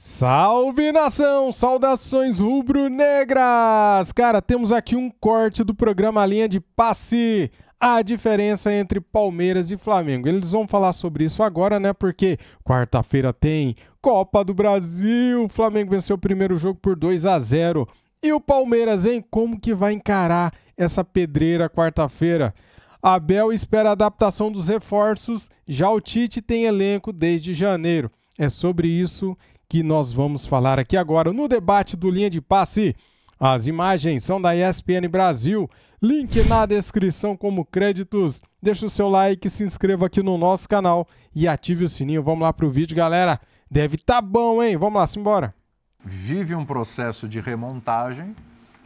Salve nação! Saudações rubro-negras! Cara, temos aqui um corte do programa Linha de Passe. A diferença entre Palmeiras e Flamengo. Eles vão falar sobre isso agora, né? Porque quarta-feira tem Copa do Brasil. O Flamengo venceu o primeiro jogo por 2 a 0. E o Palmeiras, hein? Como que vai encarar essa pedreira quarta-feira? Abel espera a adaptação dos reforços. Já o Tite tem elenco desde janeiro. É sobre isso que nós vamos falar aqui agora no debate do Linha de Passe. As imagens são da ESPN Brasil. Link na descrição como créditos. Deixa o seu like, se inscreva aqui no nosso canal e ative o sininho. Vamos lá para o vídeo, galera. Deve tá bom, hein? Vamos lá, simbora. Vive um processo de remontagem.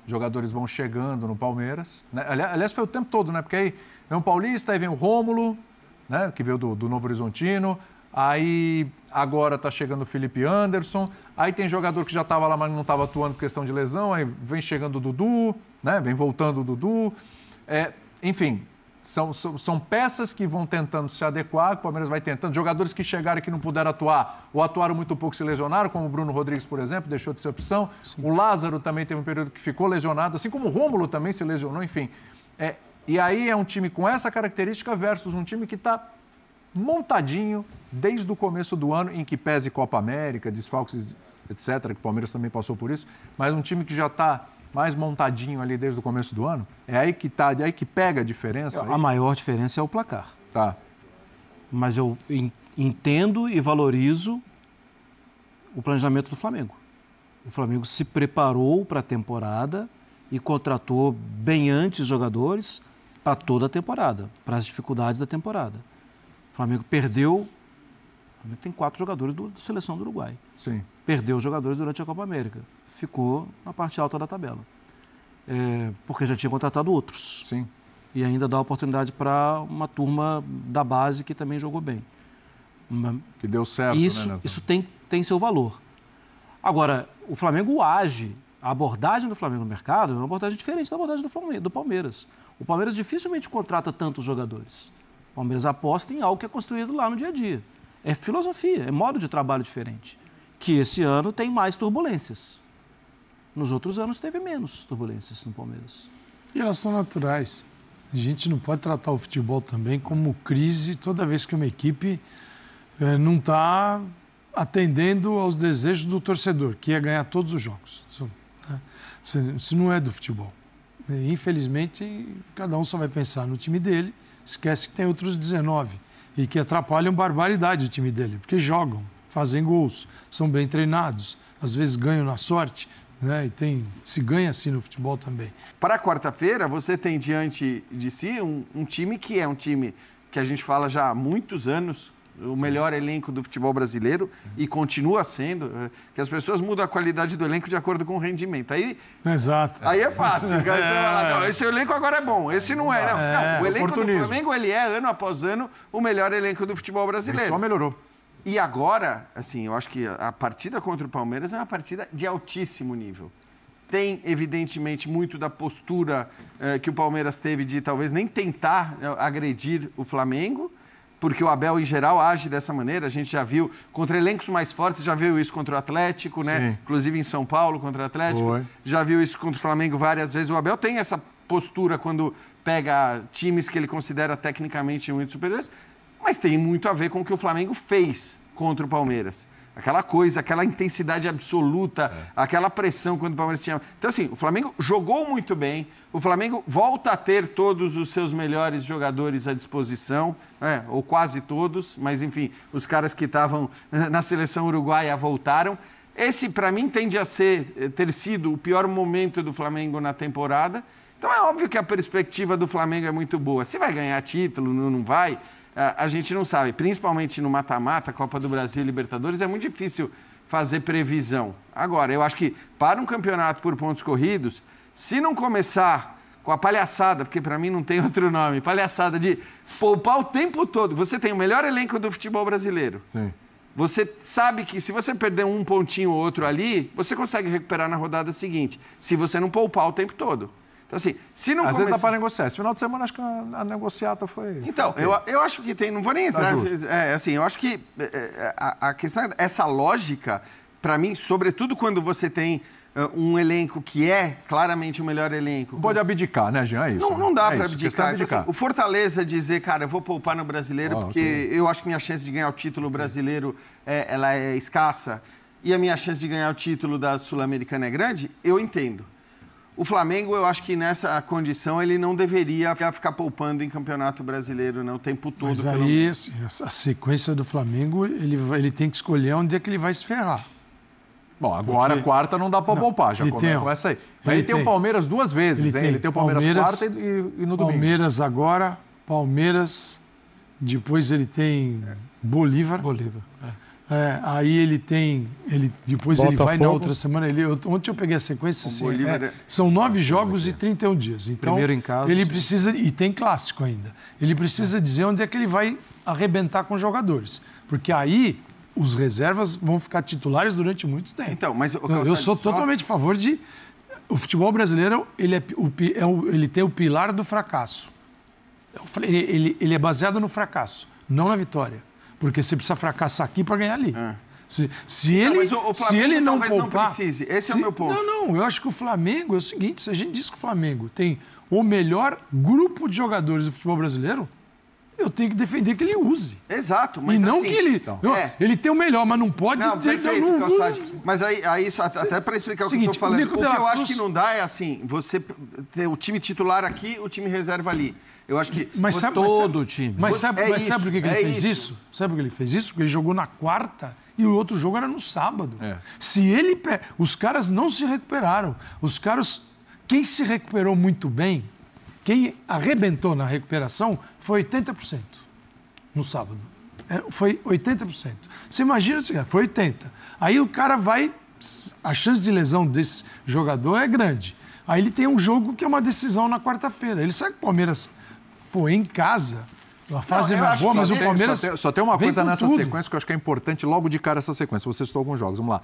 Jogadores vão chegando no Palmeiras. Né? Aliás, foi o tempo todo, né? Porque aí vem o Paulista, aí vem o Rômulo, né? que veio do, do Novo Horizontino. Aí agora está chegando o Felipe Anderson, aí tem jogador que já estava lá, mas não estava atuando por questão de lesão, aí vem chegando o Dudu, né? vem voltando o Dudu. É, enfim, são, são, são, peças que vão tentando se adequar, o Palmeiras vai tentando. Jogadores que chegaram e que não puderam atuar, ou atuaram muito pouco se lesionaram, como o Bruno Rodrigues, por exemplo, deixou de ser opção. Sim. O Lázaro também teve um período que ficou lesionado, assim como o Rômulo também se lesionou, enfim. É, e aí é um time com essa característica versus um time que está montadinho desde o começo do ano, em que pese Copa América, desfalques, etc., que o Palmeiras também passou por isso, mas um time que já está mais montadinho ali desde o começo do ano, é aí que tá, é aí que pega a diferença? É aí? A maior diferença é o placar. Tá. Mas eu entendo e valorizo o planejamento do Flamengo. O Flamengo se preparou para a temporada e contratou bem antes jogadores para toda a temporada, para as dificuldades da temporada. O Flamengo perdeu. O Flamengo tem quatro jogadores da seleção do Uruguai. Sim. Perdeu os jogadores durante a Copa América. Ficou na parte alta da tabela. É, porque já tinha contratado outros. Sim. E ainda dá oportunidade para uma turma da base que também jogou bem. Que deu certo, né, isso, né, Isso tem, tem seu valor. Agora, o Flamengo age. A abordagem do Flamengo no mercado é uma abordagem diferente da abordagem do, Flamengo, do Palmeiras. O Palmeiras dificilmente contrata tantos jogadores. O Palmeiras aposta em algo que é construído lá no dia a dia. É filosofia, é modo de trabalho diferente. Que esse ano tem mais turbulências. Nos outros anos teve menos turbulências no Palmeiras. E elas são naturais. A gente não pode tratar o futebol também como crise toda vez que uma equipe é, não está atendendo aos desejos do torcedor, que é ganhar todos os jogos. Isso, né? isso não é do futebol. infelizmente, cada um só vai pensar no time dele Esquece que tem outros 19 e que atrapalham barbaridade o time dele, porque jogam, fazem gols, são bem treinados, às vezes ganham na sorte, né? E tem, se ganha assim no futebol também. Para quarta-feira, você tem diante de si um, um time que é um time que a gente fala já há muitos anos o melhor elenco do futebol brasileiro uhum. e continua sendo, eh, que as pessoas mudam a qualidade do elenco de acordo com o rendimento. Aí, Exato. Aí é fácil. É. Fala, não, é. esse elenco agora é bom, esse não é. é não, é, não o elenco do Flamengo ele é, ano após ano, o melhor elenco do futebol brasileiro. Ele só melhorou. E agora, assim, eu acho que a partida contra o Palmeiras é uma partida de altíssimo nível tem, evidentemente, muito da postura eh, que o Palmeiras teve de talvez nem tentar eh, agredir o Flamengo porque o Abel, em geral, age dessa maneira. A gente já viu contra elencos mais fortes, já viu isso contra o Atlético, né? Sim. Inclusive em São Paulo, contra o Atlético. Já viu isso contra o Flamengo várias vezes. O Abel tem essa postura quando pega times que ele considera tecnicamente muito superiores, mas tem muito a ver com o que o Flamengo fez contra o Palmeiras. Aquela coisa, aquela intensidade absoluta, é. aquela pressão quando o Palmeiras tinha. Então, assim, o Flamengo jogou muito bem, o Flamengo volta a ter todos os seus melhores jogadores à disposição, né? ou quase todos, mas enfim, os caras que estavam eh, na seleção uruguaia voltaram. Esse, para mim, tende a ser, eh, ter sido o pior momento do Flamengo na temporada. Então, é óbvio que a perspectiva do Flamengo é muito boa. Se vai ganhar título, não vai a, gente não sabe. Principalmente no mata-mata, Copa do Brasil e Libertadores, é muito difícil fazer previsão. Agora, eu acho que para um campeonato por pontos corridos, se não começar com a palhaçada, porque para mim não tem outro nome, palhaçada de poupar o tempo todo. Você tem o melhor elenco do futebol brasileiro. Sim. Você sabe que se você perder um pontinho ou outro ali, você consegue recuperar na rodada seguinte, se você não poupar o tempo todo. Então, assim, se não Às começa... vezes dá para negociar. Esse final de semana, acho que a, negociata foi. Então, eu, eu acho que tem. Não vou nem tá entrar. Tá é, assim, eu acho que é, é, a, a questão, é essa lógica, para mim, sobretudo quando você tem um elenco que é claramente o melhor elenco. Pode abdicar, né, Jean? É isso, não, não né? dá para abdicar. Então, assim, o Fortaleza dizer, cara, eu vou poupar no brasileiro, oh, porque okay. eu acho que minha chance de ganhar o título brasileiro é, ela é escassa e a minha chance de ganhar o título da Sul-Americana é grande, eu entendo. O Flamengo, eu acho que nessa condição ele não deveria ficar poupando em Campeonato Brasileiro né, o tempo todo. Mas aí, assim, a sequência do Flamengo, ele, ele tem que escolher onde é que ele vai se ferrar. Bom, agora Porque... quarta não dá para poupar, já começa, tem, aí. ele, ele tem, tem, o Palmeiras duas vezes, ele hein? Tem, ele tem o Palmeiras, Palmeiras quarta e, e, no domingo. Palmeiras agora, Palmeiras, depois ele tem é. Bolívar. Bolívar. É. É, aí ele tem. Ele, depois Bota ele vai fogo. na outra semana. Ele, eu, ontem eu peguei a sequência. Assim, Bolívar, é, é são nove jogos é. e 31 dias. Então, Primeiro em casa. Ele sim. precisa. E tem clássico ainda. Ele precisa é. dizer onde é que ele vai arrebentar com os jogadores. Porque aí os reservas vão ficar titulares durante muito tempo. Então, mas eu sou só... totalmente a favor de. O futebol brasileiro ele, é, o, é o, ele tem o pilar do fracasso. Ele, ele é baseado no fracasso, não na vitória. Porque você precisa fracassar aqui para ganhar ali. É. Se, se, não, ele, o, o se ele não poupar... não precise. Esse se, é o meu ponto. Não, não. Eu acho que o Flamengo é o seguinte. Se a gente diz que o Flamengo tem o melhor grupo de jogadores do futebol brasileiro, eu tenho que defender que ele use. Exato. Mas e não assim, que ele... Então, eu, é. Ele tem o melhor, mas não pode não, dizer perfeito, que... Não, não, mas aí, aí só, se, até para explicar seguinte, o que eu estou falando. O, o que eu acho que não dá é assim, você ter o time titular aqui, o time reserva ali. Eu acho que mas sabe, todo o time. Mas sabe, é mas isso, sabe por que, é ele fez isso. isso? Sabe por que ele fez isso? Porque ele jogou na quarta e o outro jogo era no sábado. É. Se ele. Os caras não se recuperaram. Os caras. Quem se recuperou muito bem, quem arrebentou na recuperação, foi 80% no sábado. É, foi 80%. Você imagina, é, foi 80%. Aí o cara vai. A chance de lesão desse jogador é grande. Aí ele tem um jogo que é uma decisão na quarta-feira. Ele sabe que o Palmeiras pô, tipo, em casa. Uma fase não, boa, mas o Palmeiras. Só tem, só tem uma coisa nessa tudo. sequência que eu acho que é importante logo de cara essa sequência. Você citou alguns jogos, vamos lá.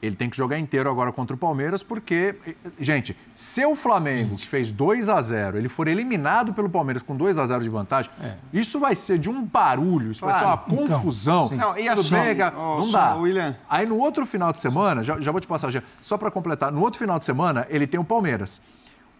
Ele tem que jogar inteiro agora contra o Palmeiras, porque, gente, se o Flamengo, que fez 2 a 0 ele for eliminado pelo Palmeiras com 2 a 0 de vantagem, é. isso vai ser de um barulho, isso claro. vai ser uma então, confusão. Então, não, e a Mega não dá. William. Aí no outro final de semana, já, já vou te passar, já, só para completar, no outro final de semana ele tem o Palmeiras.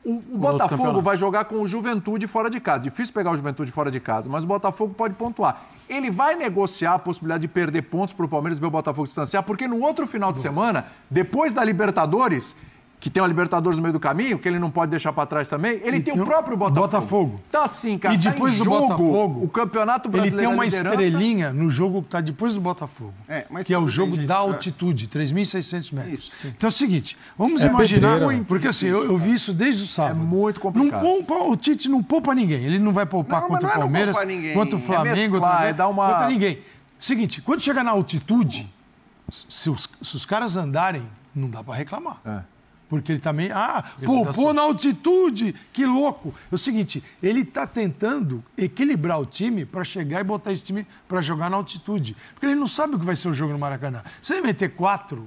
O, o Botafogo vai jogar com o Juventude fora de casa. Difícil pegar o Juventude fora de casa, mas o Botafogo pode pontuar. Ele vai negociar a possibilidade de perder pontos para o Palmeiras ver o Botafogo distanciar, porque no outro final de semana, depois da Libertadores, que tem o Libertadores no meio do caminho, que ele não pode deixar para trás também, ele tem, tem, o próprio Botafogo. Botafogo. Tá assim, cara. E tá depois tá do Botafogo, o Campeonato Brasileiro Ele tem uma estrelinha no jogo que tá depois do Botafogo, é, que é o jogo gente, da tá- altitude, 3.600 metros. Isso, então é o seguinte, vamos é imaginar, pedreira, porque assim, eu, eu, vi isso desde o é sábado. É muito complicado. Não poupa, o Tite não poupa ninguém, ele não vai poupar não, contra o é Palmeiras, contra o é Flamengo, mesclar, contra, uma... contra, ninguém. Seguinte, quando chega na altitude, se os, se os caras andarem, não dá para reclamar. É. Porque ele também. Ah, tá poupou na altitude! Que louco! É o seguinte, ele está tentando equilibrar o time para chegar e botar esse time para jogar na altitude. Porque ele não sabe o que vai ser o jogo no Maracanã. Se ele meter quatro,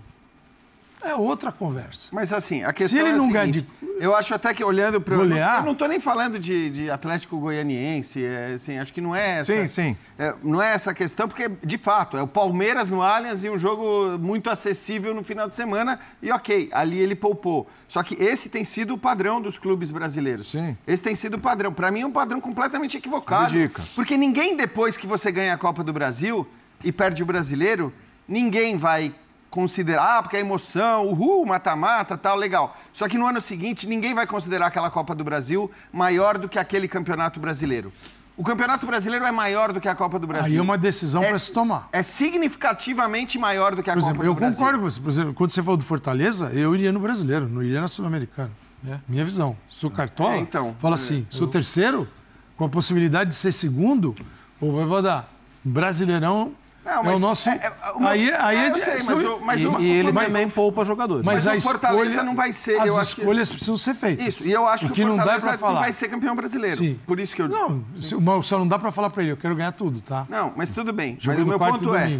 é outra conversa. Mas assim, a questão Se ele é não ganha de... Eu acho até que olhando para... Golear... Eu não estou nem falando de, de Atlético Goianiense, é, assim, acho que não é essa... Sim, sim. É, não é essa questão, porque, de fato, é o Palmeiras no Allianz e um jogo muito acessível no final de semana, e ok, ali ele poupou. Só que esse tem sido o padrão dos clubes brasileiros. Sim. Esse tem sido o padrão. Para mim é um padrão completamente equivocado. Dica. Porque ninguém, depois que você ganha a Copa do Brasil e perde o brasileiro, ninguém vai considerar, ah, porque a é emoção, uhul, mata-mata, tal, legal. Só que no ano seguinte, ninguém vai considerar aquela Copa do Brasil maior do que aquele Campeonato Brasileiro. O Campeonato Brasileiro é maior do que a Copa do Brasil. Aí é uma decisão é, para se tomar. É significativamente maior do que a Por Copa do Brasil. Eu concordo com você. Por exemplo, quando você falou do Fortaleza, eu iria no Brasileiro, não iria na Sul-Americana. É. Minha visão. Sou é. cartola, é, então, fala assim, é. sou terceiro, com a possibilidade de ser segundo, ou vai dar Brasileirão não, mas é o nosso. É, é, uma... Aí, é- ah, aí ah, é, sei, é mas, o, mas e, uma... e, ele mas... também poupa jogadores. Mas, mas a Fortaleza escolha, não vai ser. As eu acho escolhas que... precisam ser feitas. Isso. E eu acho o que, que o Fortaleza não, não vai ser campeão brasileiro. Sim. Por isso que eu. Não, Sim. só não dá para falar para ele. Eu quero ganhar tudo, tá? Não, mas tudo bem. Jogo mas o meu ponto é.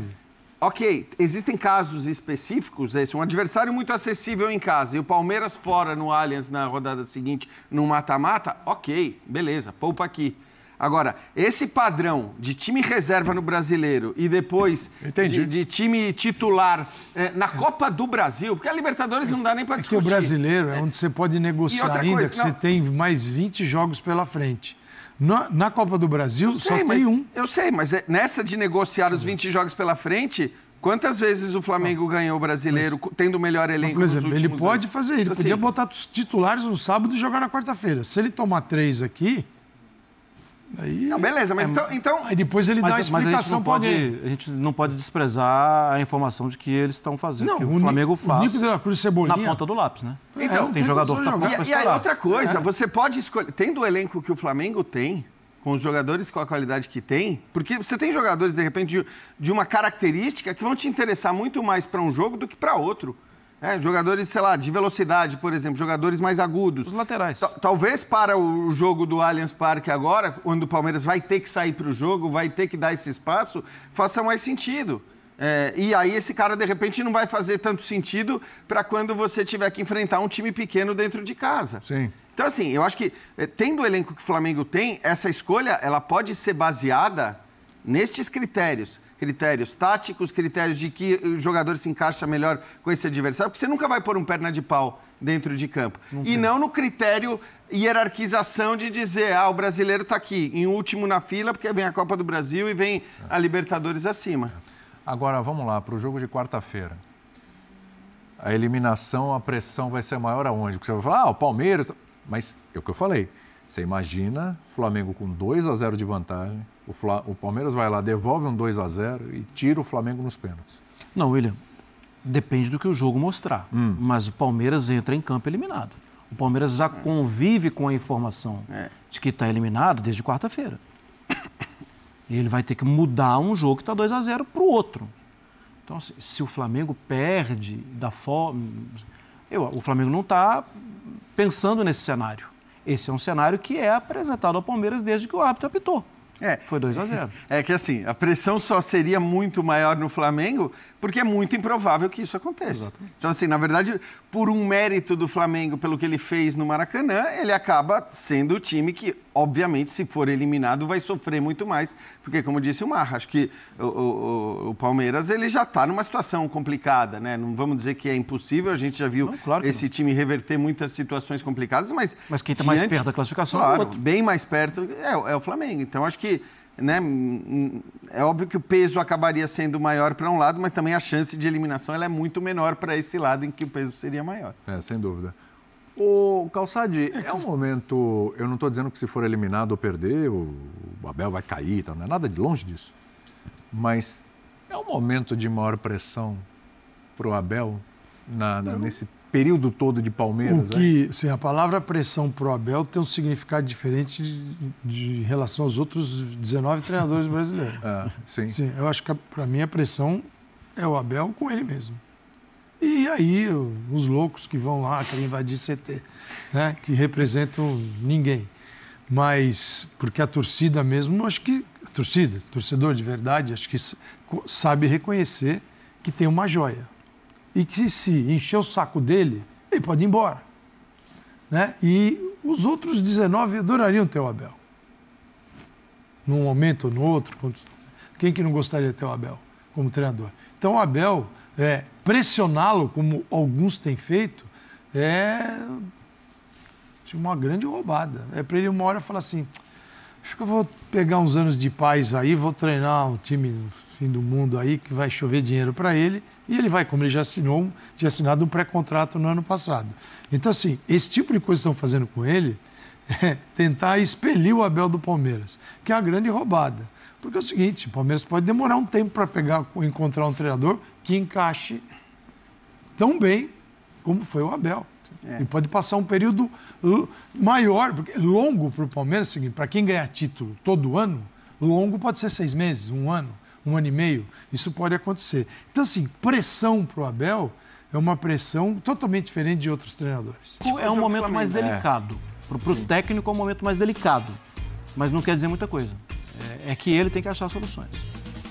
Ok, existem casos específicos, esse, é um adversário muito acessível em casa e o Palmeiras fora no Allianz na rodada seguinte, no mata-mata, ok, beleza, poupa aqui. Agora, esse padrão de time reserva no brasileiro e depois de, de, time titular é, na Copa do Brasil, porque a Libertadores não dá nem para discutir. É que o brasileiro é, é onde você pode negociar coisa, ainda, que não... você tem mais 20 jogos pela frente. Na, na Copa do Brasil, sei, só tem um. Eu sei, mas é, nessa de negociar Sim. os 20 jogos pela frente, Quantas vezes o Flamengo ganhou o brasileiro, mas, tendo o melhor elenco mas, Por exemplo, ele pode anos. fazer, ele então, assim, podia botar os titulares no sábado e jogar na quarta-feira. Se ele tomar três aqui, Aí, não, beleza, mas é, então, então. Aí depois ele mas, dá é, a explicação mas a gente, pode, a gente não pode desprezar a informação de que eles estão fazendo, não, que o, o Flamengo Nico, faz. O Nico de la Cruz Cebolinha. Na ponta do lápis, né? Então, é, tem jogador que tá pouco E, e aí, outra coisa, é. você pode escolher. Tendo o elenco que o Flamengo tem, com os jogadores com a qualidade que tem, porque você tem jogadores, de repente, de, de uma característica que vão te interessar muito mais para um jogo do que para outro. É, jogadores, sei lá, de velocidade, por exemplo, jogadores mais agudos. Os laterais. T talvez para o jogo do Allianz Parque agora, quando o Palmeiras vai ter que sair para o jogo, vai ter que dar esse espaço, faça mais sentido. É, e aí esse cara, de repente, não vai fazer tanto sentido para quando você tiver que enfrentar um time pequeno dentro de casa. Sim. Então, assim, eu acho que, é, tendo o elenco que o Flamengo tem, essa escolha ela pode ser baseada nestes critérios critérios táticos, critérios de que o jogador se encaixa melhor com esse adversário, porque você nunca vai pôr um perna de pau dentro de campo. Não e não no critério hierarquização de dizer, ah, o brasileiro está aqui, em último na fila, porque vem a Copa do Brasil e vem a Libertadores acima. Agora, vamos lá, para o jogo de quarta-feira. A eliminação, a pressão vai ser maior aonde? Porque você vai falar, ah, o Palmeiras. Mas é o que eu falei. Você imagina Flamengo com 2 a 0 de vantagem, o, Fla, o Palmeiras vai lá, devolve um 2 a 0 e tira o Flamengo nos pênaltis. Não, William, depende do que o jogo mostrar. Hum. Mas o Palmeiras entra em campo eliminado. O Palmeiras já convive com a informação é. de que está eliminado desde quarta-feira. E ele vai ter que mudar um jogo que está 2 a 0 para o outro. Então, assim, se o Flamengo perde da forma. o Flamengo não está pensando nesse cenário. Esse é um cenário que é apresentado ao Palmeiras desde que o árbitro apitou. É, Foi 2 a 0 é, é que assim, a pressão só seria muito maior no Flamengo porque é muito improvável que isso aconteça. Exatamente. Então, assim, na verdade, por um mérito do Flamengo, pelo que ele fez no Maracanã, ele acaba sendo o time que, obviamente, se for eliminado, vai sofrer muito mais, porque, como disse o Marra, acho que o, o, o Palmeiras ele já está numa situação complicada, né? Não vamos dizer que é impossível, a gente já viu não, claro esse não. time reverter muitas situações complicadas, mas... Mas quem está mais perto da classificação claro, é o outro. bem mais perto é, é o Flamengo. Então, acho que né? Hum, hum, é óbvio que o peso acabaria sendo maior para um lado, mas também a chance de eliminação ela é muito menor para esse lado em que o peso seria maior. É, sem dúvida. O Calçade, é, que... é um momento. Eu não estou dizendo que se for eliminado ou perder, o Abel vai cair, tá? não é nada de longe disso. Mas é um momento de maior pressão para o Abel na, na, nesse período todo de Palmeiras. O é? que, né? sim, a palavra pressão pro Abel tem um significado diferente de, de relação aos outros 19 treinadores brasileiros. ah, sim. sim. Eu acho que para mim a pressão é o Abel com ele mesmo. E aí os loucos que vão lá, querem invadir CT, né? que representam ninguém. Mas porque a torcida mesmo, acho que a torcida, torcedor de verdade, acho que sabe reconhecer que tem uma joia e que se encher o saco dele, ele pode ir embora. Né? E os outros 19 adorariam ter o Abel. Num momento ou no outro. Quem que não gostaria de ter o Abel como treinador? Então o Abel, é, pressioná-lo, como alguns têm feito, é assim, uma grande roubada. É para ele uma hora falar assim, acho que eu vou pegar uns anos de paz aí, vou treinar um time no fim do mundo aí, que vai chover dinheiro para ele e ele vai, como ele já assinou, tinha assinado um pré-contrato no ano passado. Então, assim, esse tipo de coisa que estão fazendo com ele é tentar expelir o Abel do Palmeiras, que é a grande roubada. Porque é o seguinte, o Palmeiras pode demorar um tempo para pegar, encontrar um treinador que encaixe tão bem como foi o Abel. É. E pode passar um período maior, porque longo para é o Palmeiras, para quem ganhar título todo ano, longo pode ser seis meses, um ano um ano e meio, isso pode acontecer. Então, assim, pressão para o Abel é uma pressão totalmente diferente de outros treinadores. Tipo é um momento mais delicado. É. Para o técnico é um momento mais delicado, mas não quer dizer muita coisa. É, é que ele tem que achar soluções.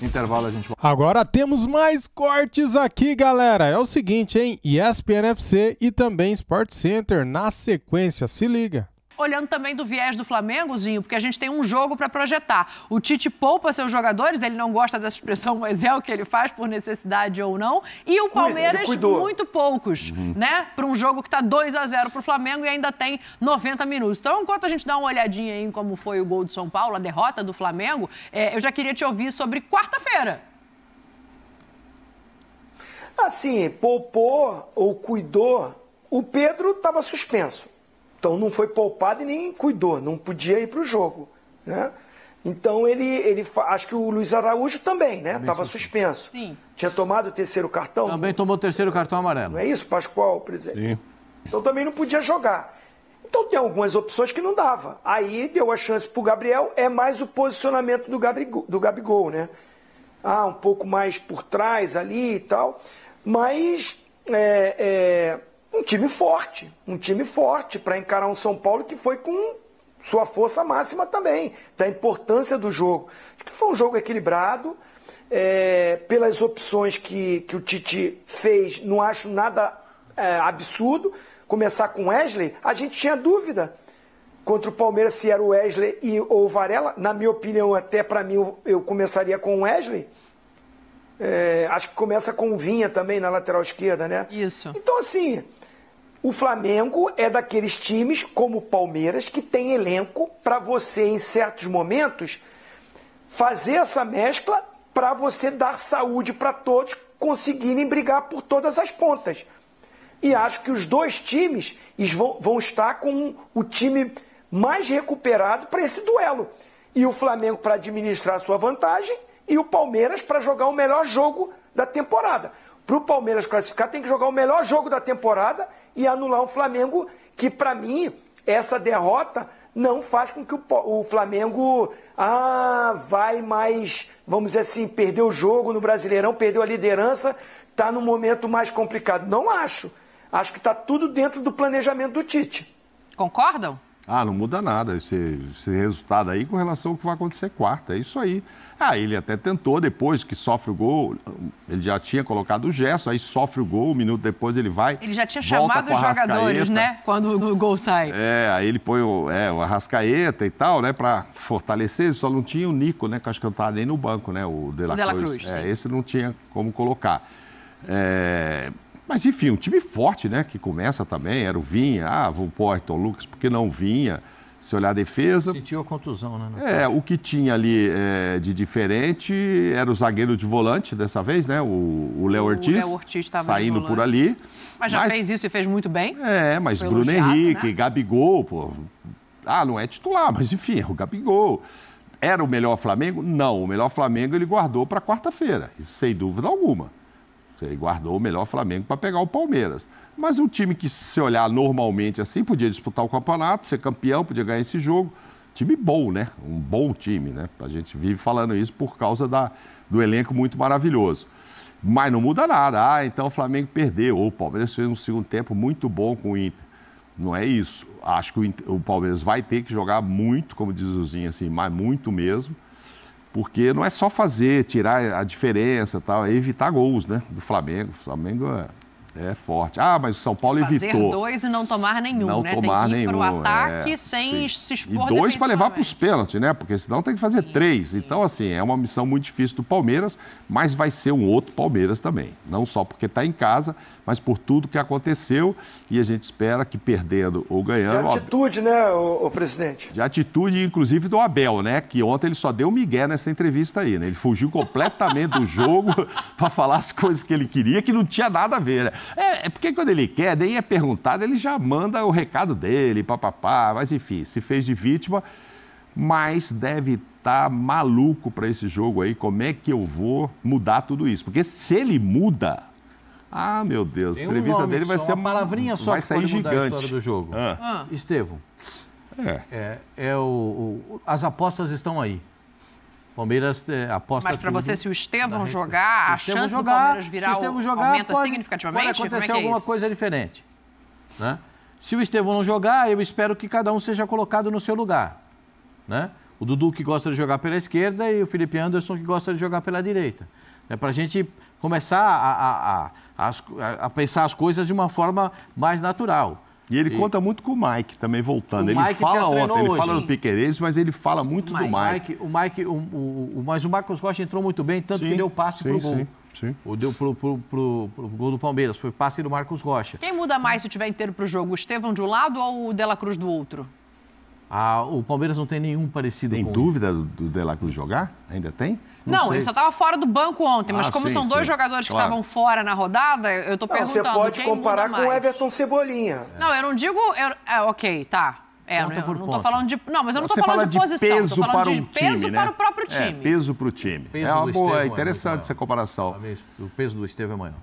Intervalo a gente Agora temos mais cortes aqui, galera. É o seguinte, hein? ESPN FC e também Sport Center na sequência. Se liga olhando também do viés do Flamengo, porque a gente tem um jogo para projetar. O Tite poupa seus jogadores, ele não gosta dessa expressão, mas é o que ele faz por necessidade ou não. E o Palmeiras, muito poucos, uhum. né? Para um jogo que está 2 a 0 para o Flamengo e ainda tem 90 minutos. Então, enquanto a gente dá uma olhadinha em como foi o gol do São Paulo, a derrota do Flamengo, é, eu já queria te ouvir sobre quarta-feira. Assim, poupou ou cuidou, o Pedro estava suspenso. Então não foi poupado e nem cuidou, não podia ir para o jogo. Né? Então ele, ele. Acho que o Luiz Araújo também, né? Estava suspenso. Sim. Tinha tomado o terceiro cartão? Também tomou o terceiro cartão amarelo. Não é isso, Pascoal, presidente? Sim. Então também não podia jogar. Então tem algumas opções que não dava. Aí deu a chance para o Gabriel, é mais o posicionamento do, Gabigol, do Gabigol, né? Ah, um pouco mais por trás ali e tal. Mas. É, é um time forte, um time forte para encarar um São Paulo que foi com sua força máxima também, da importância do jogo. Acho que foi um jogo equilibrado, é, pelas opções que, que o Tite fez, não acho nada é, absurdo. Começar com Wesley, a gente tinha dúvida contra o Palmeiras se era o Wesley e, ou o Varela. Na minha opinião, até para mim, eu, eu começaria com o Wesley. É, acho que começa com o Vinha também na lateral esquerda, né? Isso. Então, assim, o Flamengo é daqueles times, como o Palmeiras, que tem elenco para você, em certos momentos, fazer essa mescla para você dar saúde para todos conseguirem brigar por todas as pontas. E acho que os dois times vão estar com o time mais recuperado para esse duelo. E o Flamengo para administrar sua vantagem e o Palmeiras para jogar o melhor jogo da temporada para o Palmeiras classificar, tem que jogar o melhor jogo da temporada e anular o Flamengo, que para mim, essa derrota não faz com que o, Flamengo ah, vai mais, vamos dizer assim, perder o jogo no Brasileirão, perdeu a liderança, está num momento mais complicado. Não acho. Acho que está tudo dentro do planejamento do Tite. Concordam? Ah, não muda nada esse, esse, resultado aí com relação ao que vai acontecer quarta. É isso aí. Ah, ele até tentou, depois que sofre o gol, ele já tinha colocado o gesto, aí sofre o gol, um minuto depois ele vai. Ele já tinha chamado os jogadores, né? Quando o gol sai. É, aí ele põe o, é, o Arrascaeta e tal, né? Para fortalecer, só não tinha o Nico, né? Que acho que não estava nem no banco, né? O De La, o de La Cruz. Cruz é, esse não tinha como colocar. É, mas, enfim, um time forte, né? Que começa também, era o Vinha, ah, vou pôr Ayrton Lucas, porque não Vinha. Se olhar a defesa. Sentiu a contusão, né? É, o que tinha ali é, de diferente era o zagueiro de volante dessa vez, né? O Léo Ortiz. O Léo Ortiz estava Saindo por ali. Mas já mas, fez isso e fez muito bem. É, mas Bruno Henrique, né? Gabigol, pô. Ah, não é titular, mas enfim, é o Gabigol. Era o melhor Flamengo? Não, o melhor Flamengo ele guardou para quarta-feira, isso sem dúvida alguma. Ele guardou o melhor Flamengo para pegar o Palmeiras. Mas um time que, se olhar normalmente assim, podia disputar o campeonato, ser campeão, podia ganhar esse jogo. Time bom, né? Um bom time, né? A gente vive falando isso por causa da, do elenco muito maravilhoso. Mas não muda nada. Ah, então o Flamengo perdeu. Ou o Palmeiras fez um segundo tempo muito bom com o Inter. Não é isso. Acho que o, o Palmeiras vai ter que jogar muito, como diz o Zinho, assim, mas muito mesmo porque não é só fazer, tirar a diferença tal, é evitar gols né, do Flamengo. O Flamengo é é forte. Ah, mas o São Paulo Fazer evitou. dois e não tomar nenhum, não né? tomar tem que ir nenhum. ataque é, sem sim. se expor. E dois para levar para os pênaltis, né? Porque senão tem que fazer sim, três. Sim. Então, assim, é uma missão muito difícil do Palmeiras, mas vai ser um outro Palmeiras também. Não só porque está em casa, mas por tudo que aconteceu. E a gente espera que perdendo ou ganhando. De atitude, né, o, o presidente? De atitude, inclusive, do Abel, né? Que ontem ele só deu migué nessa entrevista aí, né? Ele fugiu completamente do jogo para falar as coisas que ele queria, que não tinha nada a ver, né? É, é, porque quando ele quer, nem é perguntado, ele já manda o recado dele, papapá, mas enfim, se fez de vítima, mas deve estar tá maluco para esse jogo aí. Como é que eu vou mudar tudo isso? Porque se ele muda, ah, meu Deus, a entrevista um dele vai só, ser uma palavrinha só vai que sair pode gigante. a história do jogo. Ah. Ah. Estevão. É. É, é o, o, as apostas estão aí. Palmeiras é, aposta Mas para você, se o Estevão jogar, a chance do Palmeiras virar se o Estevão jogar, aumenta pode, significativamente? Pode é acontecer é alguma é coisa diferente. Né? Se o Estevão não jogar, eu espero que cada um seja colocado no seu lugar. Né? O Dudu que gosta de jogar pela esquerda e o Felipe Anderson que gosta de jogar pela direita. É né? para a gente começar a, a, a, a pensar as coisas de uma forma mais natural. E ele e... conta muito com o Mike também voltando. O ele Mike fala ontem, ele hoje. fala do Piqueires, mas ele fala muito Mike. do Mike. O Mike, o, o, mas o Marcos Rocha entrou muito bem, tanto sim, que deu passe sim, pro gol. Sim. Sim. O deu pro, pro, pro, pro, gol do Palmeiras. Foi passe do Marcos Rocha. Quem muda mais se tiver inteiro pro jogo? O Estevão de um lado ou o Dela Cruz do outro? Ah, o Palmeiras não tem nenhum parecido tem com... dúvida do, do Delacruz jogar? Ainda tem? Não, não ele só estava fora do banco ontem, mas ah, como sim, são dois sim. jogadores claro. que estavam fora na rodada, eu estou perguntando. Você pode comparar com o Everton Cebolinha. Não, eu não digo. Eu, é, ok, tá. É, não, eu, não tô falando de. Não, mas eu não estou falando fala de posição, peso tô falando para de um peso time, né? para o né? próprio é, time. É, peso para o time. Peso é uma boa, é interessante essa comparação. Tá o peso do Estevão é maior.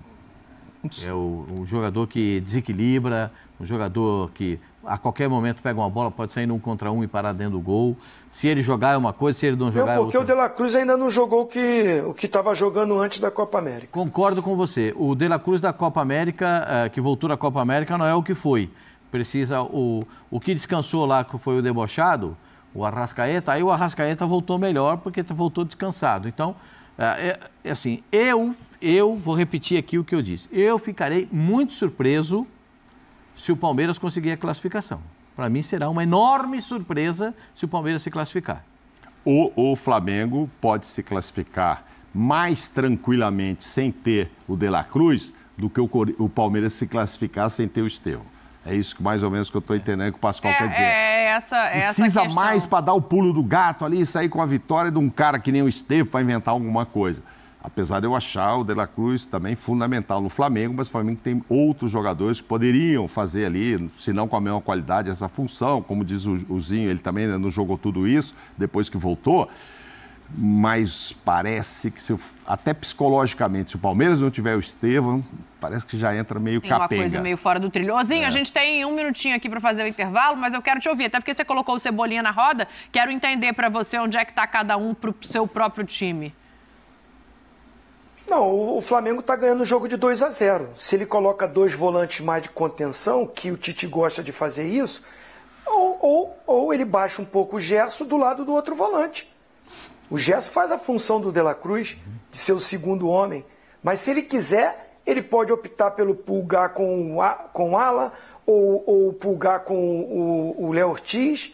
É o, um jogador que desequilibra, um jogador que a qualquer momento pega uma bola, pode sair num contra um e parar dentro do gol. Se ele jogar é uma coisa, se ele não jogar não, é outra. Porque o De La Cruz ainda não jogou que, o que estava jogando antes da Copa América. Concordo com você. O De La Cruz da Copa América, eh, que voltou da Copa América, não é o que foi. Precisa o, o que descansou lá, que foi o debochado, o Arrascaeta. Aí o Arrascaeta voltou melhor porque voltou descansado. Então, eh, é, é assim, eu, eu vou repetir aqui o que eu disse. Eu ficarei muito surpreso se o Palmeiras conseguir a classificação. Para mim será uma enorme surpresa se o Palmeiras se classificar. O, o Flamengo pode se classificar mais tranquilamente sem ter o De La Cruz do que o, o Palmeiras se classificar sem ter o Estevão. É isso que mais ou menos que eu estou entendendo que o Pascoal é, quer dizer. É, é essa, é Precisa essa mais para dar o pulo do gato ali e sair com a vitória de um cara que nem o Estevão para inventar alguma coisa. Apesar de eu achar o De La Cruz também fundamental no Flamengo, mas o Flamengo tem outros jogadores que poderiam fazer ali, se não com a mesma qualidade, essa função. Como diz o Zinho, ele também né, não jogou tudo isso depois que voltou. Mas parece que, se, até psicologicamente, se o Palmeiras não tiver o Estevam, parece que já entra meio tem capenga. uma coisa meio fora do trilho. Ozinho, é. a gente tem um minutinho aqui para fazer o intervalo, mas eu quero te ouvir, até porque você colocou o Cebolinha na roda, quero entender para você onde é que está cada um para o seu próprio time. Não, o Flamengo está ganhando o jogo de 2 a 0. Se ele coloca dois volantes mais de contenção, que o Tite gosta de fazer isso, ou, ou, ou ele baixa um pouco o Gerson do lado do outro volante. O Gerson faz a função do De La Cruz, de ser o segundo homem. Mas se ele quiser, ele pode optar pelo Pulgar com o, com o Ala, ou, ou Pulgar com o Léo Ortiz,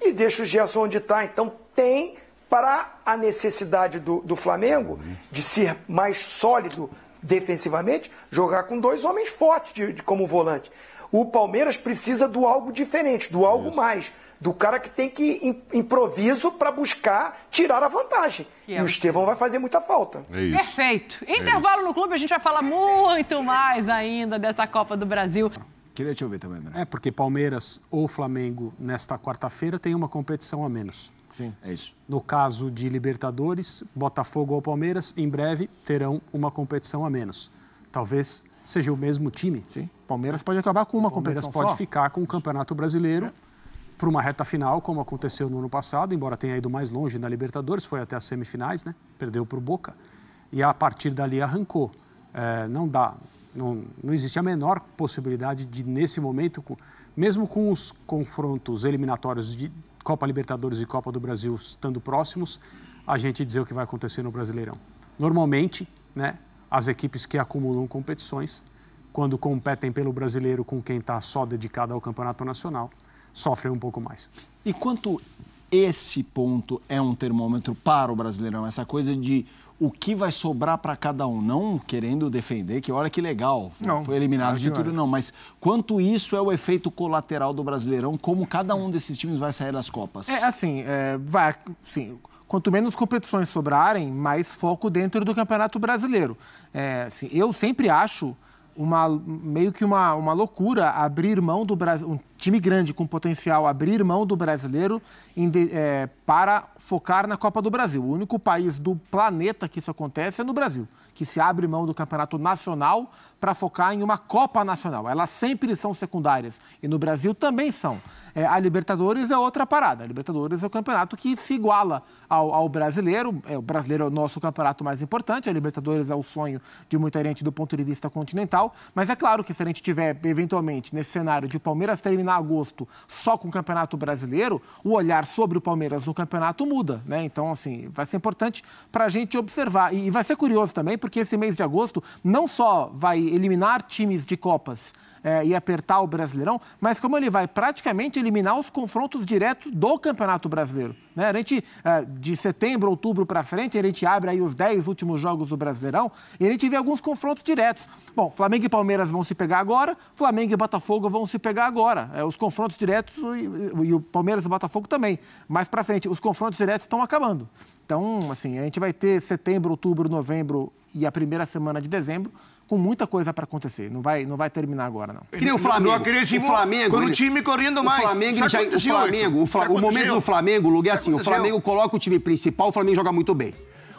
e deixa o Gerson onde está. Então tem para a necessidade do, do Flamengo de ser mais sólido defensivamente, jogar com dois homens fortes de, de, como volante. O Palmeiras precisa do algo diferente, do algo Isso. mais, do cara que tem que in, improviso para buscar tirar a vantagem. Que e é o Estevão vai fazer muita falta. É Perfeito. É Intervalo é no clube, a gente vai falar muito mais ainda dessa Copa do Brasil. Queria te ouvir também, André. É, porque Palmeiras ou Flamengo, nesta quarta-feira, tem uma competição a menos. Sim. É isso. No caso de Libertadores, Botafogo ou Palmeiras, em breve terão uma competição a menos. Talvez seja o mesmo time. Sim. Palmeiras pode acabar com uma Palmeiras competição. Palmeiras pode só. ficar com o Campeonato Brasileiro. É para uma reta final, como aconteceu no ano passado, embora tenha ido mais longe na Libertadores, foi até as semifinais, né? Perdeu para o Boca. E a partir dali arrancou. É, não dá, não, não existe a menor possibilidade de, nesse momento, mesmo com os confrontos eliminatórios de, Copa Libertadores e Copa do Brasil estando próximos, a gente dizer o que vai acontecer no Brasileirão. Normalmente, né, as equipes que acumulam competições, quando competem pelo brasileiro com quem está só dedicado ao campeonato nacional, sofrem um pouco mais. E quanto esse ponto é um termômetro para o brasileirão? Essa coisa de o que vai sobrar para cada um. Não querendo defender, que olha que legal, não, foi eliminado de tudo, é. não. Mas quanto isso é o efeito colateral do Brasileirão, como cada um desses times vai sair das Copas? É assim, é, vai, sim. Quanto menos competições sobrarem, mais foco dentro do Campeonato Brasileiro. É, assim, eu sempre acho uma, meio que uma, uma loucura abrir mão do Brasil. Um, time grande com potencial abrir mão do brasileiro de, é, para focar na Copa do Brasil. O único país do planeta que isso acontece é no Brasil, que se abre mão do campeonato nacional para focar em uma Copa Nacional. Elas sempre são secundárias e no Brasil também são. É, a Libertadores é outra parada. A Libertadores é o campeonato que se iguala ao, ao brasileiro. É, o brasileiro é o nosso campeonato mais importante. A Libertadores é o sonho de muita gente do ponto de vista continental. Mas é claro que se a gente tiver, eventualmente, nesse cenário de Palmeiras terminar terminar agosto só com o Campeonato Brasileiro, o olhar sobre o Palmeiras no campeonato muda, né? Então, assim, vai ser importante para a gente observar. E vai ser curioso também, porque esse mês de agosto não só vai eliminar times de Copas é, e apertar o Brasileirão, mas como ele vai praticamente eliminar os confrontos diretos do Campeonato Brasileiro. Né? A gente, é, de setembro, outubro para frente, a gente abre aí os 10 últimos jogos do Brasileirão e a gente vê alguns confrontos diretos. Bom, Flamengo e Palmeiras vão se pegar agora, Flamengo e Botafogo vão se pegar agora. É, os confrontos diretos e, e, o Palmeiras e o Botafogo também. Mais para frente, os confrontos diretos estão acabando. Então, assim, a gente vai ter setembro, outubro, novembro e a primeira semana de dezembro com muita coisa para acontecer. Não vai, não vai terminar agora, não. Queria o Flamengo. Eu acredito o Flamengo. Quando o time correndo mais. O Flamengo, já, o, Flamengo o, o momento do Flamengo, o é assim, o Flamengo coloca o time principal, o Flamengo joga muito bem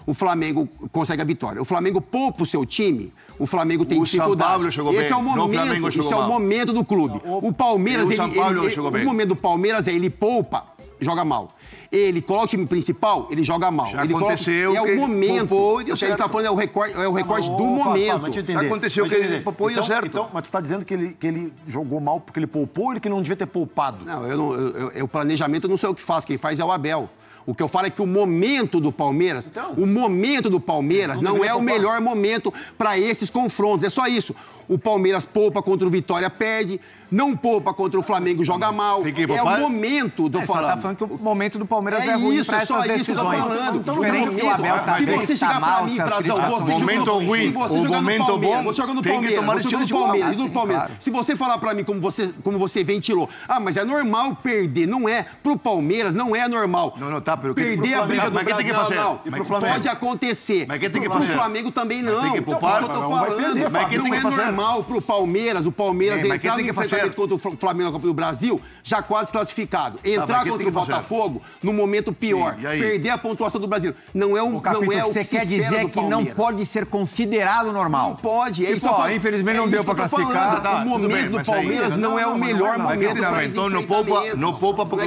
o Flamengo consegue a vitória. O Flamengo poupa o seu time, o Flamengo tem o dificuldade. Esse bem. é o momento, esse é o é momento do clube. o, Palmeiras, o ele, ele, ele o momento do Palmeiras é ele poupa, joga mal ele coloca é o time principal, ele joga mal. Já ele aconteceu. Coloca, é o momento. Popô e o que ele tá falando é o recorde, é o tá, recorde do momento. Fala, aconteceu mas que ele poupou e deu então, certo. Então, mas tu tá dizendo que ele, que ele jogou mal porque ele poupou ou ele que não devia ter poupado? Não, eu não, eu, eu, o planejamento eu não sei o que faz, quem faz é o Abel. O que eu falo é que o momento do Palmeiras, então, o momento do Palmeiras não, não é o melhor momento para esses confrontos. É só isso o Palmeiras poupa contra o Vitória, perde, não poupa contra o Flamengo, joga mal. É o momento, tô é, falando. Você tá falando que o momento do Palmeiras é, é ruim isso, só decisões. isso, tô falando. Então, momento, se, Abel tá se você chegar tá pra mim, Brazão, você momento joga, ruim, se você o jogar momento no Palmeiras, bom, você joga no Palmeiras, você joga no Palmeiras, no ah, Palmeiras. Se você falar pra mim como você, como você ventilou, ah, mas é normal perder, não é. Pro Palmeiras não é normal. Não, não, tá, porque perder a briga do Brasil, não. Pode acontecer. Mas quem tem que fazer? Pro Flamengo também então, não. Tem que poupar, eu tô falando. Não é normal mal pro Palmeiras, o Palmeiras é, entrar no enfrentamento contra o Flamengo na Copa do Brasil, já quase classificado. Tá, entrar tá, contra o Botafogo no momento pior. Sim, perder a pontuação do Brasil. Não é um o capítulo, não é o que Você quer dizer que não pode ser considerado normal? Não pode. É tipo, isso infelizmente não é deu para classificar. Tá, o momento do Palmeiras não é, é o melhor momento para Então não poupa, não poupa porque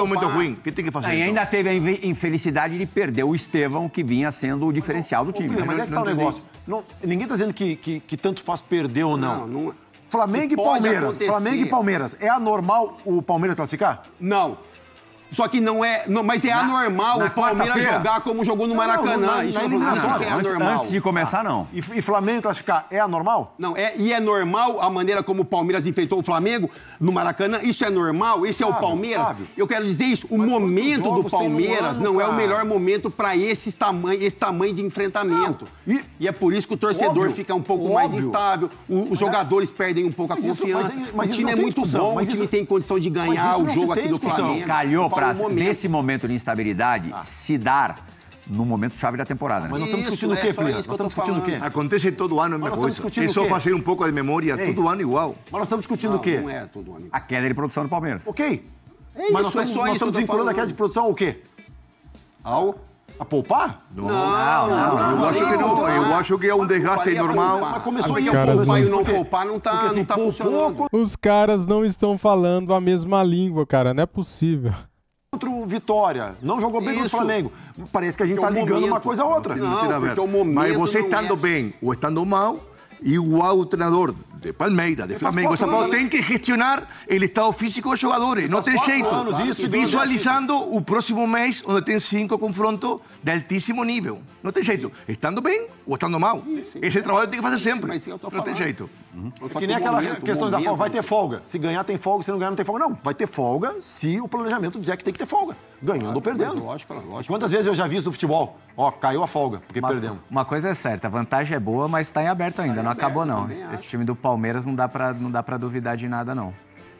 é muito ruim. O que tem que fazer? E então? ainda teve a infelicidade de perder o Estevão, que vinha sendo o diferencial do time. Né? Mas é que tá o negócio. Não, ninguém está dizendo que, que, que, tanto faz perder ou não. não, não... É. Flamengo e Palmeiras. Acontecer. Flamengo e Palmeiras. É anormal o Palmeiras classificar? Não. Só que não é. Não, mas é na, anormal na o Palmeiras jogar como jogou no Maracanã. Não, não, isso, não, é, é anormal. Antes, de começar, não. E, e, Flamengo classificar é anormal? Não, é, e é normal a maneira como o Palmeiras enfrentou o Flamengo no Maracanã? Isso é normal? Esse sabe, é o Palmeiras? Sabe. Eu quero dizer isso. O mas momento do Palmeiras ano, não é o melhor momento para esse tamanho, esse tamanho de enfrentamento. E, e, é por isso que o torcedor óbvio, fica um pouco óbvio. mais instável, o, os é- jogadores é... perdem um pouco a mas confiança. Isso, mas, o time é muito bom, o time tem condição de ganhar o jogo aqui do Flamengo. Calhou momento. nesse momento de instabilidade ah. se dar no momento chave da temporada. Né? Mas nós estamos discutindo isso, o quê, Plínio? Nós estamos discutindo falando. o quê? Acontece todo ano a mesma coisa. É só fazer um pouco de memória, Ei. todo ano igual. Mas nós estamos discutindo não, o quê? Não é todo ano igual. A queda de produção do Palmeiras. Ok. É isso, Mas nós estamos, é só nós estamos vinculando a queda de produção ao quê? Ao a poupar? Não, não, não. Eu, não, acho que não, eu acho que é um desgaste é normal. Mas começou em poupar e não poupar, não tá, assim, não tá funcionando. Os caras não estão falando a mesma língua, cara. Não é possível contra o Vitória, não jogou bem Isso. contra o Flamengo. Parece que a gente está é tá ligando momento. uma coisa a outra. Não, não, não é Mas você estando é... bem ou estando mal, igual o treinador de Palmeiras, de eh, Flamengo, São Paulo, tem que gestionar o estado físico dos jogadores. Não tem jeito. Visualizando o próximo mês, onde tem cinco confrontos de altíssimo nível. Não tem jeito. Estando bem ou estando mal. Esse trabalho tem que fazer sempre. Não tem jeito. É que nem aquela questão da folga. Vai ter folga. Se ganhar, tem folga. Se não ganhar, não tem folga. Não, vai ter folga se o planejamento dizer que tem que ter folga. Ganhando ou ah, perdendo. Lógico, lógico. Quantas vezes eu já vi isso no futebol? Ó, caiu a folga, porque perdemos. Uma coisa é certa, a vantagem é boa, mas está em aberto ainda. Tá não acabou, não. Esse time do Paulo. Palmeiras não dá para não dá para duvidar de nada não.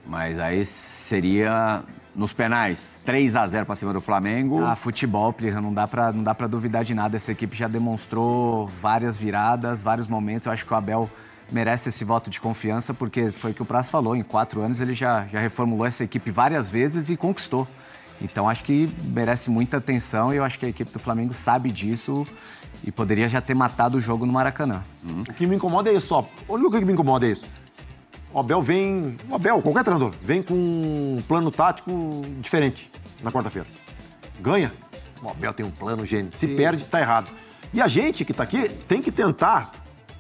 Mas aí seria nos penais, 3 a 0 para cima do Flamengo. Ah, futebol, não dá para não dá para duvidar de nada. Essa equipe já demonstrou várias viradas, vários momentos. Eu acho que o Abel merece esse voto de confiança porque foi o que o Praz falou. Em quatro anos ele já, já reformulou essa equipe várias vezes e conquistou. Então acho que merece muita atenção e eu acho que a equipe do Flamengo sabe disso e poderia já ter matado o jogo no Maracanã. Uhum. O que me incomoda é isso, ó. O único que me incomoda é isso. O Abel vem. O Abel, qualquer treinador, vem com um plano tático diferente na quarta-feira. Ganha. O Abel tem um plano gênio. Se perde, tá errado. E a gente que tá aqui tem que tentar,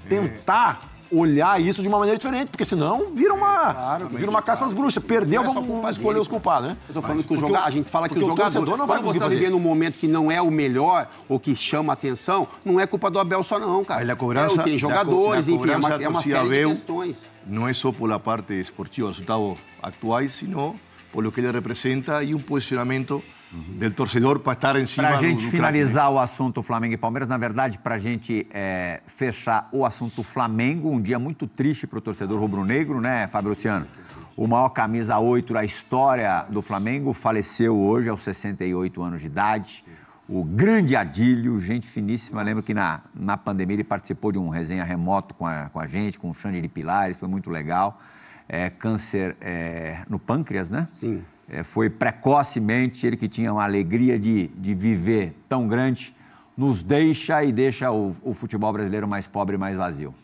tentar olhar isso de uma maneira diferente, porque senão vira uma, claro, vira uma é caça às bruxas. Perdeu, é vamos escolher dele, os culpados, né? Eu tô falando que o jogador, a gente fala que o jogador, não vai quando você tá vivendo um momento que não é o melhor ou que chama atenção, não é culpa do Abel só não, cara. ele cobrança, é, tem jogadores, enfim, é uma, é uma série de questões. Não é só pela parte esportiva, resultados atuais, sino por que ele representa e um posicionamento do torcedor para estar em cima Para a gente do, do finalizar né? o assunto Flamengo e Palmeiras, na verdade, para a gente é, fechar o assunto Flamengo, um dia muito triste para o torcedor rubro-negro, né, Fábio Luciano? O maior camisa 8 da história do Flamengo faleceu hoje, aos 68 anos de idade. O grande Adílio, gente finíssima. Nossa. Lembro que na, na pandemia ele participou de um resenha remoto com a, com a gente, com o Xande de Pilares, foi muito legal. É, câncer é, no pâncreas, né? Sim. É, foi precocemente, ele que tinha uma alegria de, de viver tão grande, nos deixa e deixa o, o futebol brasileiro mais pobre e mais vazio.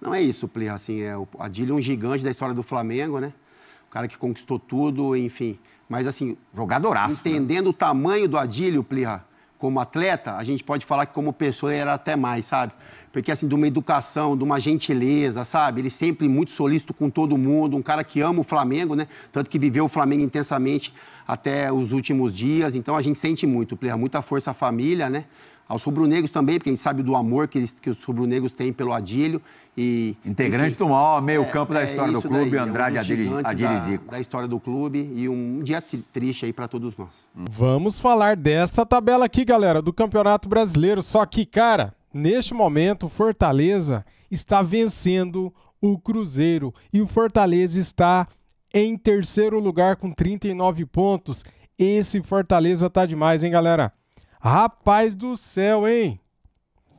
Não é isso, Plirra, assim, é, o Adílio é um gigante da história do Flamengo, né? O cara que conquistou tudo, enfim. Mas assim, jogadoraço. Né? Entendendo né? o tamanho do Adílio, Plirra, como atleta, a gente pode falar que como pessoa era até mais, sabe? porque assim, de uma educação, de uma gentileza, sabe? Ele sempre muito solícito com todo mundo, um cara que ama o Flamengo, né? Tanto que viveu o Flamengo intensamente até os últimos dias. Então a gente sente muito, Player, muita força à família, né? Aos rubro-negros também, porque a gente sabe do amor que, eles, que os rubro-negros têm pelo Adílio. E, Integrante enfim, do maior meio-campo é, da é história é do clube, daí, Andrade é um Adilizico. da, da história do clube e um dia triste aí para todos nós. Vamos falar desta tabela aqui, galera, do Campeonato Brasileiro. Só que, cara, Neste momento, Fortaleza está vencendo o Cruzeiro e o Fortaleza está em terceiro lugar com 39 pontos. Esse Fortaleza tá demais, hein, galera? Rapaz do céu, hein?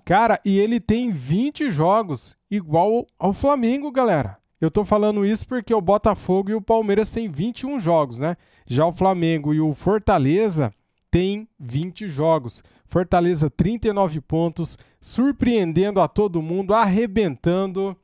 Cara, e ele tem 20 jogos, igual ao Flamengo, galera. Eu tô falando isso porque o Botafogo e o Palmeiras têm 21 jogos, né? Já o Flamengo e o Fortaleza têm 20 jogos. Fortaleza 39 pontos, surpreendendo a todo mundo, arrebentando,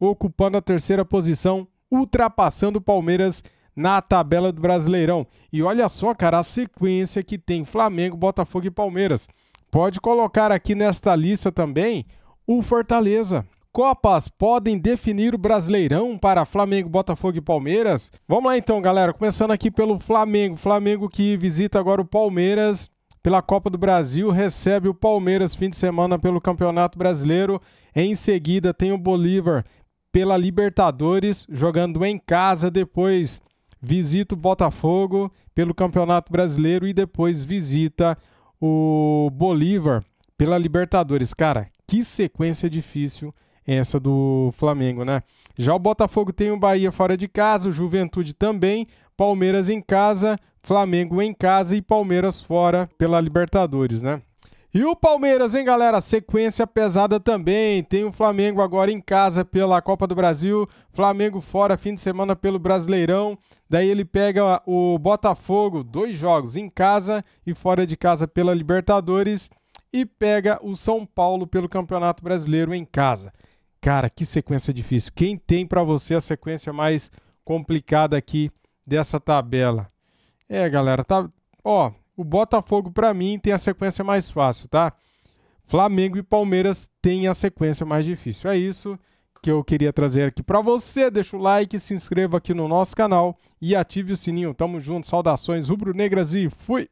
ocupando a terceira posição, ultrapassando o Palmeiras na tabela do Brasileirão. E olha só, cara, a sequência que tem Flamengo, Botafogo e Palmeiras. Pode colocar aqui nesta lista também o Fortaleza. Copas podem definir o Brasileirão para Flamengo, Botafogo e Palmeiras? Vamos lá então, galera. Começando aqui pelo Flamengo. Flamengo que visita agora o Palmeiras pela Copa do Brasil, recebe o Palmeiras fim de semana pelo Campeonato Brasileiro. Em seguida, tem o Bolívar pela Libertadores, jogando em casa. Depois, visita o Botafogo pelo Campeonato Brasileiro e depois visita o Bolívar pela Libertadores. Cara, que sequência difícil essa do Flamengo, né? Já o Botafogo tem o Bahia fora de casa, o Juventude também, Palmeiras em casa, Flamengo em casa e Palmeiras fora pela Libertadores, né? E o Palmeiras, hein, galera? Sequência pesada também. Tem o Flamengo agora em casa pela Copa do Brasil, Flamengo fora fim de semana pelo Brasileirão. Daí ele pega o Botafogo, dois jogos em casa e fora de casa pela Libertadores e pega o São Paulo pelo Campeonato Brasileiro em casa. Cara, que sequência difícil. Quem tem para você a sequência mais complicada aqui dessa tabela? É, galera, tá. Ó, o Botafogo, para mim, tem a sequência mais fácil, tá? Flamengo e Palmeiras têm a sequência mais difícil. É isso que eu queria trazer aqui para você. Deixa o like, se inscreva aqui no nosso canal e ative o sininho. Tamo junto, saudações rubro-negras e fui!